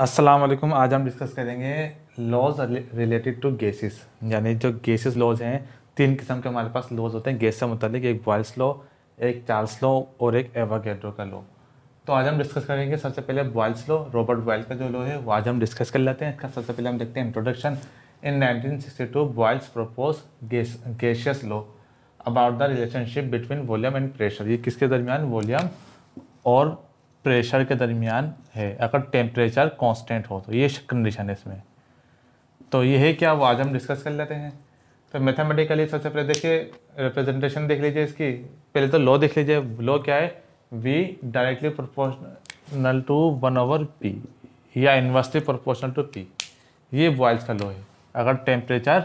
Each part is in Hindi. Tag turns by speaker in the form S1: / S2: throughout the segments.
S1: अस्सलाम वालेकुम आज हम डिस्कस करेंगे लॉज रिलेटेड टू गैसेस यानी जो गैसेस लॉज हैं तीन किस्म के हमारे पास लॉज होते हैं गैस से मतलब एक बॉयल्स लॉ एक चार्ल्स लॉ और एक एवागेड्रो का लॉ तो आज हम डिस्कस करेंगे सबसे पहले बॉयल्स लॉ रॉबर्ट बॉयल का जो लॉ है वो आज हम डिस्कस कर लेते हैं इसका सबसे पहले हम देखते हैं introduction into Boyle's propose gas gaseous law about the relationship between volume and pressure ये किसके दरमियान वॉल्यूम और प्रेशर के दरमियान है अगर टेम्परेचर कांस्टेंट हो तो ये कंडीशन है इसमें तो ये है क्या वो आज हम डिस्कस कर लेते हैं तो मैथमेटिकली सबसे पहले देखिए रिप्रेजेंटेशन देख लीजिए इसकी पहले तो लॉ देख लीजिए लॉ क्या है V directly proportional to one over P या इन्वर्सली प्रोपोर्शनल टू पी ये बॉयल्स का लॉ है अगर टेम्परेचर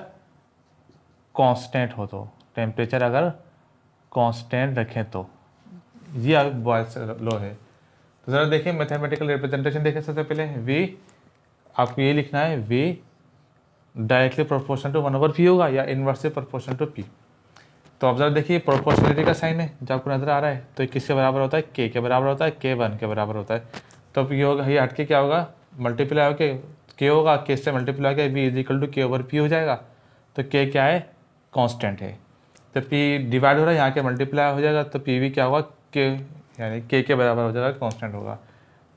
S1: कांस्टेंट हो तो टेम्परेचर अगर कांस्टेंट रखें तो ये बॉयल्स लॉ है જરા دیکھیں મેથેમેટિકલ રપ્રેઝન્ટેશન દેખે છે તો પેલે વી આપકો યે લખના હે V directly proportional to 1 over V હોગા يا ઇનવર્સલી પ્રોપોર્શનલ ટુ પી તો અબ જોર દેખીએ પ્રોપોર્શનલિટી કા સાઇન હે જબ કો રાધર આ رہا હે તો યે કિસકે બરાબર હોતા હે કે કે બરાબર હોતા હે કે 1 કે બરાબર હોતા હે તો પી હો ગયા હી આટકે ક્યા હોગા મલ્ટીપ્લાય હો કે કે હોગા કે સે મલ્ટીપ્લાય કરે V is equal to K over P હો જાયેગા તો કે ક્યા હે કોન્સ્ટન્ટ હે તો પી ડિવાઇડ હો રહા હે યહા કે મલ્ટીપ્લાય હો જાયેગા તો પી વી ક્યા હોગા કે यानी के के बराबर हो जाएगा कांस्टेंट होगा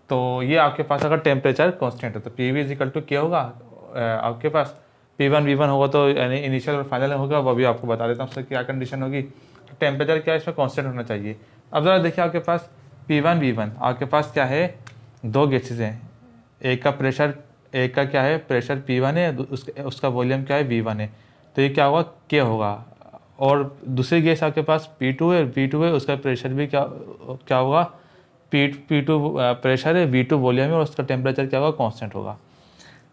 S1: तो ये आपके पास अगर टेम्परेचर कांस्टेंट है तो पी वी इजिकल टू क्या होगा आपके पास पी वन वी वन होगा तो यानी इनिशियल और फाइनल होगा वो भी आपको बता देता हूँ उससे क्या कंडीशन होगी टेम्परेचर तो क्या इसमें कॉन्स्टेंट होना चाहिए अब ज़रा देखिए आपके पास पी वन वी वन आपके पास क्या है दो गैसेज हैं एक का प्रेशर एक का क्या है प्रेशर पी वन है उसका वॉल्यूम क्या है वी वन है तो ये क्या होगा के होगा और दूसरी गैस आपके पास पी टू है वी टू है उसका प्रेशर भी क्या क्या होगा पी पी टू प्रेशर है वी टू वॉल्यूम है और उसका टेम्परेचर क्या होगा कांस्टेंट होगा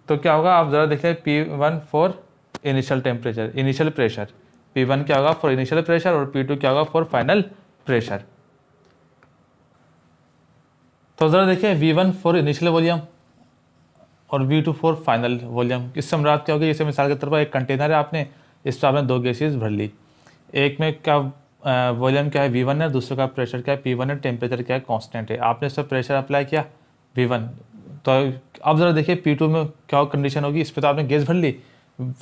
S1: तो क्या होगा आप ज़रा देखें P one for initial temperature initial pressure P one क्या होगा फॉर इनिशियल प्रेशर और पी टू क्या होगा फॉर फाइनल प्रेशर तो ज़रा देखें V one for initial volume और V two for final volume इससे हम रात क्या होगी जैसे मिसाल के तौर पर एक कंटेनर है आपने इस पर आपने दो गैसेज भर ली एक में क्या वॉल्यूम क्या है वी वन है दूसरे का प्रेशर क्या है पी वन है टेम्परेचर क्या है कॉन्स्टेंट है आपने इस पर प्रेशर अप्लाई किया वी वन तो अब ज़रा देखिए पी टू में क्या कंडीशन होगी इस पर तो आपने गैस भर ली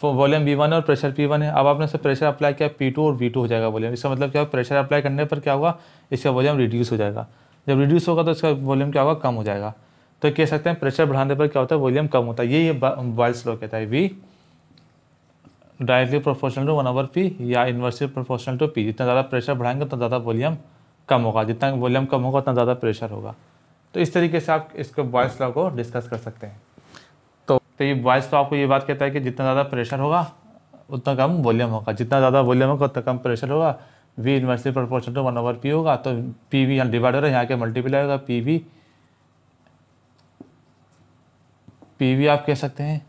S1: वॉल्यूम वी वन है और प्रेशर पी वन है अब आपने सब प्रेशर अप्लाई किया पी टू और वी टू हो जाएगा वॉल्यूम इसका मतलब क्या प्रेशर अप्लाई करने पर क्या होगा इसका वॉल्यूम रिड्यूस हो जाएगा जब रिड्यूस होगा तो इसका वॉल्यूम क्या होगा कम हो जाएगा तो कह सकते हैं प्रेशर बढ़ाने पर क्या होता है वॉल्यूम कम होता है यही बॉयल्स लॉ कहता है V directly proportional to one over P या इन्वर्सली प्रोपोर्शनल टू पी जितना ज़्यादा प्रेशर बढ़ाएंगे उतना ज़्यादा वॉल्यूम कम होगा जितना वॉल्यूम कम होगा उतना ज़्यादा प्रेशर होगा तो इस तरीके से आप इसको बॉयस लॉ को डिस्कस कर सकते हैं तो तो ये बॉयस लॉ आपको ये बात कहता है कि जितना ज़्यादा प्रेशर होगा उतना कम वॉल्यूम होगा जितना ज़्यादा वॉल्यूम होगा उतना कम प्रेशर होगा V inversely proportional to one over P होगा तो पी वी यहाँ डिवाइड हो रहा है यहाँ के मल्टीप्लाई होगा पी वी पी वी आप कह सकते हैं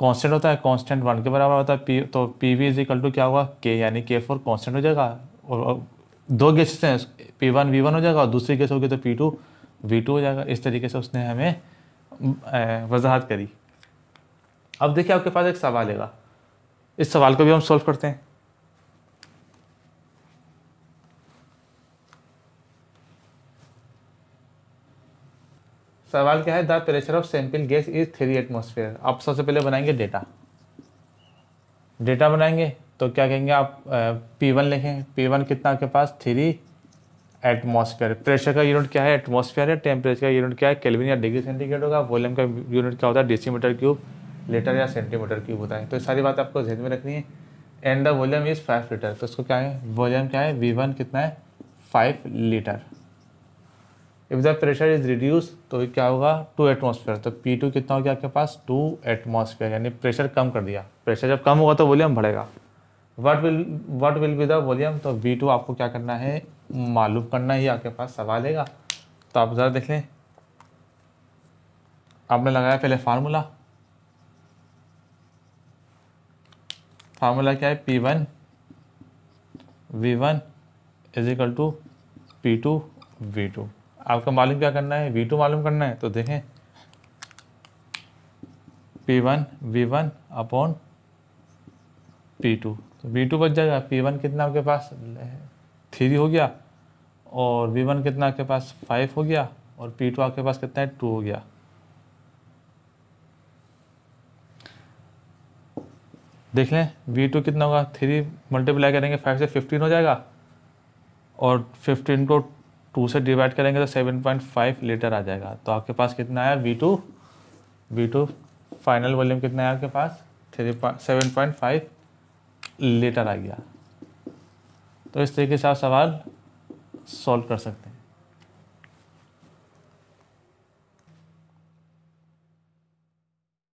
S1: कांस्टेंट होता है कांस्टेंट वन के बराबर होता है पी तो P V is equal to क्या होगा के यानी के फोर कॉन्स्टेंट हो जाएगा और दो गेस हैं पी वन वी वन हो जाएगा और दूसरी गेस होगी तो पी टू वी टू हो जाएगा इस तरीके से उसने हमें वजाहत करी अब देखिए आपके पास एक सवाल आएगा इस सवाल को भी हम सॉल्व करते हैं सवाल क्या है the pressure of sample gas is three atmosphere आप सबसे पहले बनाएंगे डेटा डेटा बनाएंगे तो क्या कहेंगे आप पी वन लिखें पी वन कितना आपके पास थ्री एटमॉस्फेयर प्रेशर का यूनिट क्या है एटमोसफियर है टेम्परेचर का यूनिट क्या है केल्विन या डिग्री सेंटीग्रेड होगा वॉल्यूम का यूनिट क्या होता है डेसीमीटर क्यूब लीटर या सेंटीमीटर क्यूब होता है तो सारी बात आपको जहन में रखनी है and the volume is five litre तो इसको क्या है वॉल्यूम क्या है वी वन कितना है five litre if the pressure is reduce तो क्या होगा टू एटमोसफेयर तो पी टू कितना हो गया आपके पास टू एटमोसफेयर यानी प्रेशर कम कर दिया प्रेशर जब कम होगा तो वॉल्यूम बढ़ेगा what will what will be the volume तो वी टू आपको क्या करना है मालूम करना ही आपके पास सवाल हैगा तो आप ज़रा देख लें आपने लगाया पहले फार्मूला फार्मूला क्या है P one V one is equal to P two V two आपका मालूम क्या करना है वी टू मालूम करना है तो देखें P one V one upon P two तो वी टू बच जाएगा पी वन कितना आपके पास थ्री हो गया और वी वन कितना आपके पास फाइव हो गया और पी टू आपके पास कितना है टू हो गया देख लें वी टू कितना होगा थ्री मल्टीप्लाई करेंगे फाइव से फिफ्टीन हो जाएगा और फिफ्टीन को टू से डिवाइड करेंगे तो सेवन पॉइंट फाइव लीटर आ जाएगा तो आपके पास कितना आया V two V two final volume कितना आया आपके पास three seven point five litre आ गया तो इस तरीके से आप सवाल सॉल्व कर सकते हैं